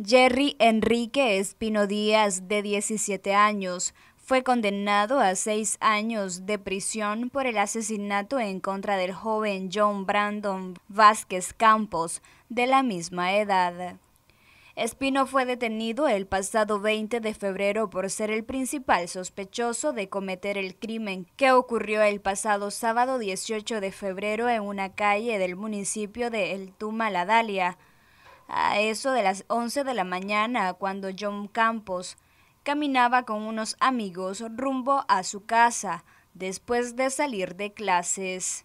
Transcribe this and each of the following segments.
Jerry Enrique Espino Díaz, de 17 años, fue condenado a seis años de prisión por el asesinato en contra del joven John Brandon Vázquez Campos, de la misma edad. Espino fue detenido el pasado 20 de febrero por ser el principal sospechoso de cometer el crimen que ocurrió el pasado sábado 18 de febrero en una calle del municipio de El Tuma, La Dalia, a eso de las 11 de la mañana cuando John Campos caminaba con unos amigos rumbo a su casa después de salir de clases.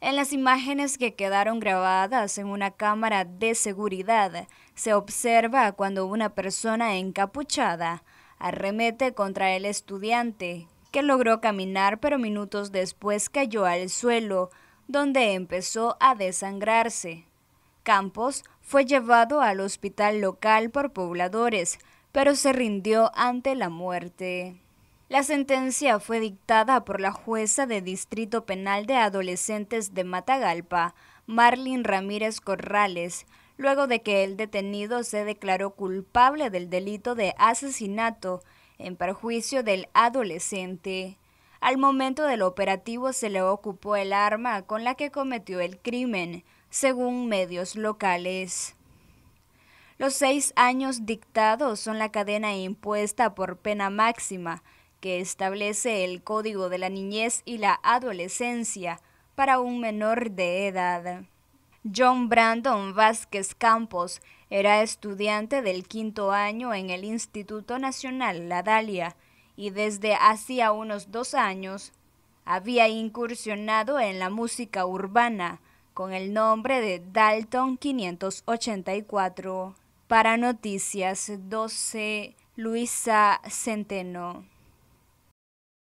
En las imágenes que quedaron grabadas en una cámara de seguridad se observa cuando una persona encapuchada arremete contra el estudiante, que logró caminar pero minutos después cayó al suelo, donde empezó a desangrarse. Campos fue llevado al hospital local por pobladores, pero se rindió ante la muerte. La sentencia fue dictada por la jueza de Distrito Penal de Adolescentes de Matagalpa, Marlin Ramírez Corrales, luego de que el detenido se declaró culpable del delito de asesinato en perjuicio del adolescente. Al momento del operativo se le ocupó el arma con la que cometió el crimen, según medios locales. Los seis años dictados son la cadena impuesta por pena máxima que establece el Código de la Niñez y la Adolescencia para un menor de edad. John Brandon Vázquez Campos era estudiante del quinto año en el Instituto Nacional La Dalia y desde hacía unos dos años había incursionado en la música urbana, con el nombre de Dalton 584. Para Noticias 12, Luisa Centeno.